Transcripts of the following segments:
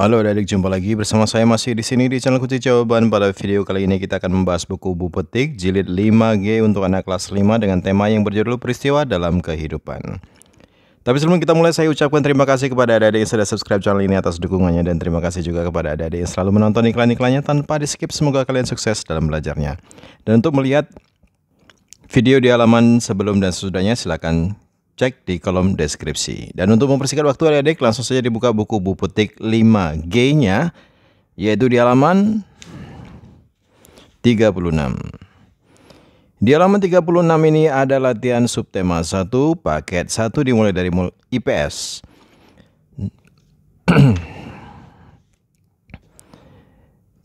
Halo adik-adik, jumpa lagi bersama saya masih di sini di channel Kunci Jawaban. Pada video kali ini kita akan membahas buku Bupetik jilid 5G untuk anak kelas 5 dengan tema yang berjudul Peristiwa dalam Kehidupan. Tapi sebelum kita mulai saya ucapkan terima kasih kepada adik-adik yang sudah subscribe channel ini atas dukungannya dan terima kasih juga kepada adik-adik yang selalu menonton iklan-iklannya tanpa di-skip. Semoga kalian sukses dalam belajarnya. Dan untuk melihat video di halaman sebelum dan sesudahnya silakan cek di kolom deskripsi. Dan untuk mempersingkat waktu adik-adik, langsung saja dibuka buku Bupetik 5G-nya, yaitu di halaman 36. Di halaman 36 ini ada latihan subtema 1, paket 1 dimulai dari IPS.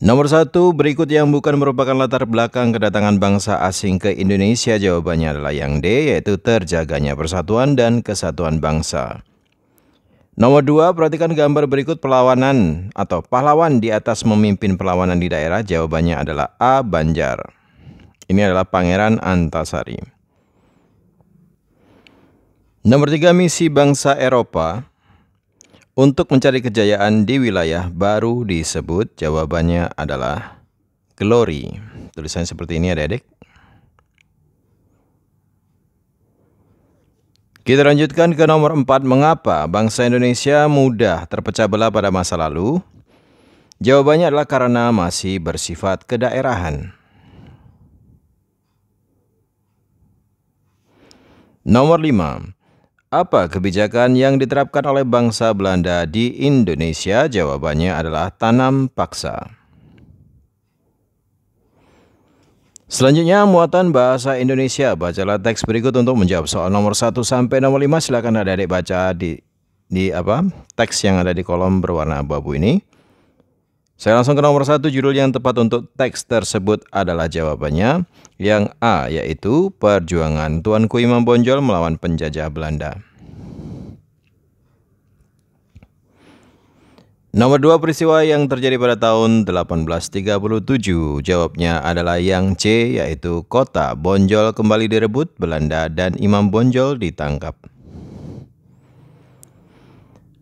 Nomor satu, berikut yang bukan merupakan latar belakang kedatangan bangsa asing ke Indonesia jawabannya adalah yang D, yaitu terjaganya persatuan dan kesatuan bangsa. Nomor dua, perhatikan gambar berikut perlawanan atau pahlawan di atas memimpin perlawanan di daerah, jawabannya adalah A. Banjar. Ini adalah Pangeran Antasari. Nomor tiga, misi bangsa Eropa. Untuk mencari kejayaan di wilayah baru disebut jawabannya adalah glory. Tulisannya seperti ini adik-adik. Kita lanjutkan ke nomor 4. Mengapa bangsa Indonesia mudah terpecah belah pada masa lalu? Jawabannya adalah karena masih bersifat kedaerahan. Nomor 5. Apa kebijakan yang diterapkan oleh bangsa Belanda di Indonesia? Jawabannya adalah tanam paksa. Selanjutnya muatan bahasa Indonesia. Bacalah teks berikut untuk menjawab soal nomor 1 sampai nomor 5. Silakan Adik-adik baca di di apa? Teks yang ada di kolom berwarna abu-abu ini. Saya langsung ke nomor satu judul yang tepat untuk teks tersebut adalah jawabannya yang A yaitu perjuangan Tuanku Imam Bonjol melawan penjajah Belanda. Nomor dua peristiwa yang terjadi pada tahun 1837 jawabnya adalah yang C yaitu kota Bonjol kembali direbut Belanda dan Imam Bonjol ditangkap.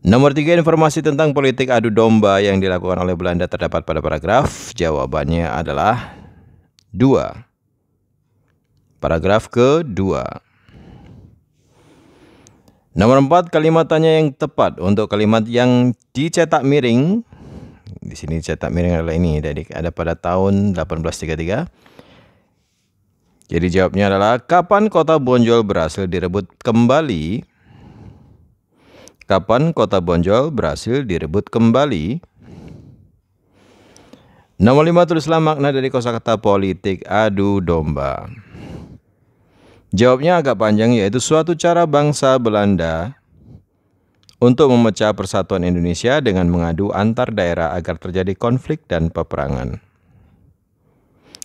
Nomor tiga informasi tentang politik adu domba yang dilakukan oleh Belanda terdapat pada paragraf. Jawabannya adalah dua Paragraf kedua. Nomor empat kalimat yang tepat untuk kalimat yang dicetak miring. Di sini cetak miring adalah ini, jadi ada pada tahun 1833. Jadi jawabnya adalah kapan kota Bonjol berhasil direbut kembali Kapan kota Bonjol berhasil direbut kembali? Nomor 5 tulislah makna dari kosakata politik adu domba. Jawabnya agak panjang yaitu suatu cara bangsa Belanda untuk memecah persatuan Indonesia dengan mengadu antar daerah agar terjadi konflik dan peperangan.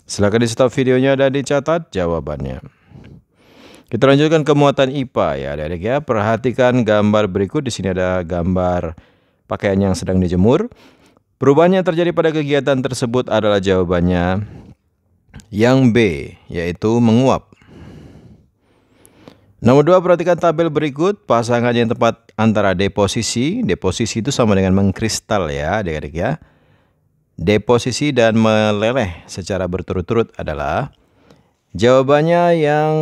Silakan di stop videonya dan dicatat jawabannya. Kita lanjutkan ke muatan IPA ya adik-adik ya. Perhatikan gambar berikut. Di sini ada gambar pakaian yang sedang dijemur. Perubahan yang terjadi pada kegiatan tersebut adalah jawabannya yang B, yaitu menguap. Nomor dua perhatikan tabel berikut. Pasangan yang tepat antara deposisi. Deposisi itu sama dengan mengkristal ya adik-adik ya. Deposisi dan meleleh secara berturut-turut adalah jawabannya yang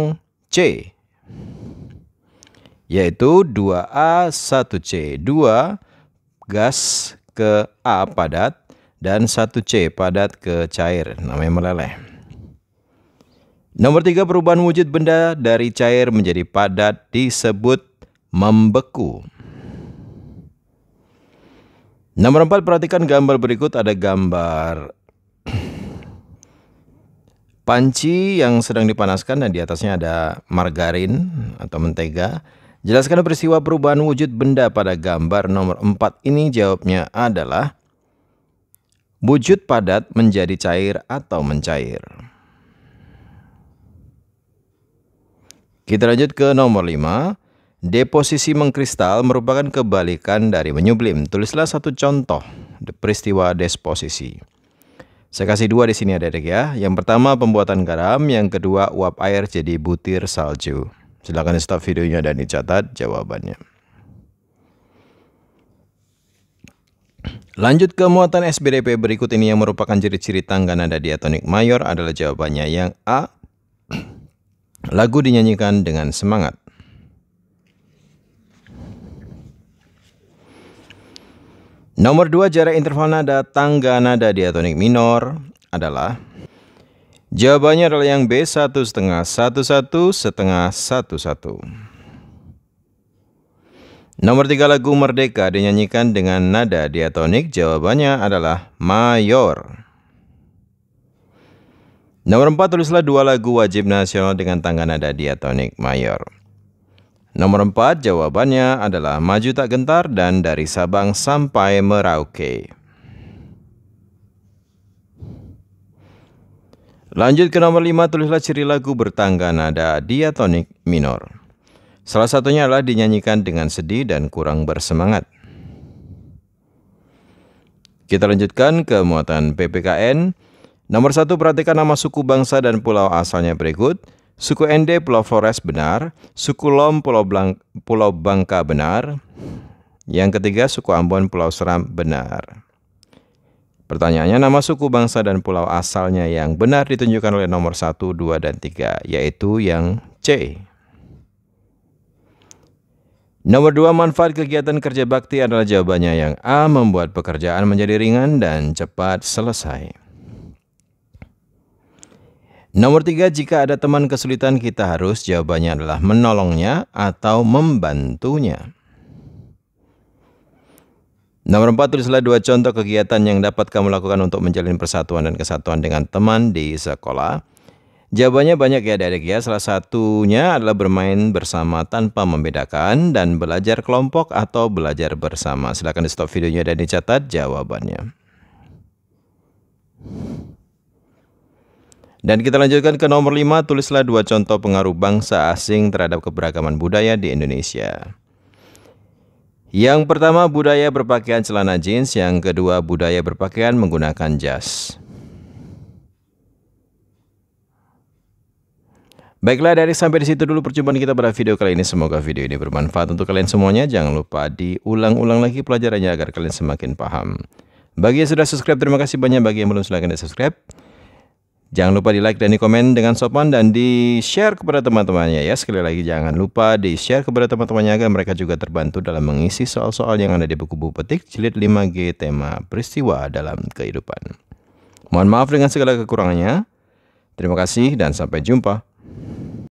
yaitu 2A 1C 2 gas ke A padat dan 1C padat ke cair namanya meleleh Nomor 3 perubahan wujud benda dari cair menjadi padat disebut membeku. Nomor 4 perhatikan gambar berikut ada gambar Panci yang sedang dipanaskan dan di atasnya ada margarin atau mentega. Jelaskan peristiwa perubahan wujud benda pada gambar nomor 4 ini jawabnya adalah wujud padat menjadi cair atau mencair. Kita lanjut ke nomor 5. Deposisi mengkristal merupakan kebalikan dari menyublim. Tulislah satu contoh peristiwa deposisi. Saya kasih dua di sini ada adik ya. Yang pertama pembuatan garam, yang kedua uap air jadi butir salju. Silahkan stop videonya dan dicatat jawabannya. Lanjut ke muatan SBDP berikut ini yang merupakan ciri-ciri tangga nada diatonik mayor adalah jawabannya yang A. Lagu dinyanyikan dengan semangat. Nomor dua jarak interval nada tangga nada diatonik minor adalah Jawabannya adalah yang B satu setengah satu satu setengah satu satu. Nomor tiga lagu Merdeka dinyanyikan dengan nada diatonik. Jawabannya adalah mayor. Nomor empat tulislah dua lagu wajib nasional dengan tangga nada diatonik mayor. Nomor 4 jawabannya adalah maju tak gentar dan dari Sabang sampai Merauke. Lanjut ke nomor 5 tulislah ciri lagu bertangga nada diatonik minor. Salah satunya adalah dinyanyikan dengan sedih dan kurang bersemangat. Kita lanjutkan ke muatan PPKN. Nomor satu perhatikan nama suku bangsa dan pulau asalnya berikut. Suku Ende Pulau Flores benar, suku Lom Pulau, Blank, Pulau Bangka benar. Yang ketiga suku Ambon Pulau Seram benar. Pertanyaannya nama suku bangsa dan pulau asalnya yang benar ditunjukkan oleh nomor 1, 2, dan 3 yaitu yang C. Nomor 2 manfaat kegiatan kerja bakti adalah jawabannya yang A membuat pekerjaan menjadi ringan dan cepat selesai. Nomor tiga, jika ada teman kesulitan kita harus jawabannya adalah menolongnya atau membantunya. Nomor empat, tulislah dua contoh kegiatan yang dapat kamu lakukan untuk menjalin persatuan dan kesatuan dengan teman di sekolah. Jawabannya banyak ya adik-adik ya. Salah satunya adalah bermain bersama tanpa membedakan dan belajar kelompok atau belajar bersama. Silahkan di stop videonya dan dicatat jawabannya. Dan kita lanjutkan ke nomor 5, tulislah dua contoh pengaruh bangsa asing terhadap keberagaman budaya di Indonesia. Yang pertama budaya berpakaian celana jeans, yang kedua budaya berpakaian menggunakan jas. Baiklah dari sampai di situ dulu percobaan kita pada video kali ini. Semoga video ini bermanfaat untuk kalian semuanya. Jangan lupa diulang-ulang lagi pelajarannya agar kalian semakin paham. Bagi yang sudah subscribe terima kasih banyak. Bagi yang belum silahkan di subscribe. Jangan lupa di like dan di komen dengan sopan dan di share kepada teman-temannya ya. Sekali lagi jangan lupa di share kepada teman-temannya agar mereka juga terbantu dalam mengisi soal-soal yang ada di buku buku petik jilid 5G tema peristiwa dalam kehidupan. Mohon maaf dengan segala kekurangannya. Terima kasih dan sampai jumpa.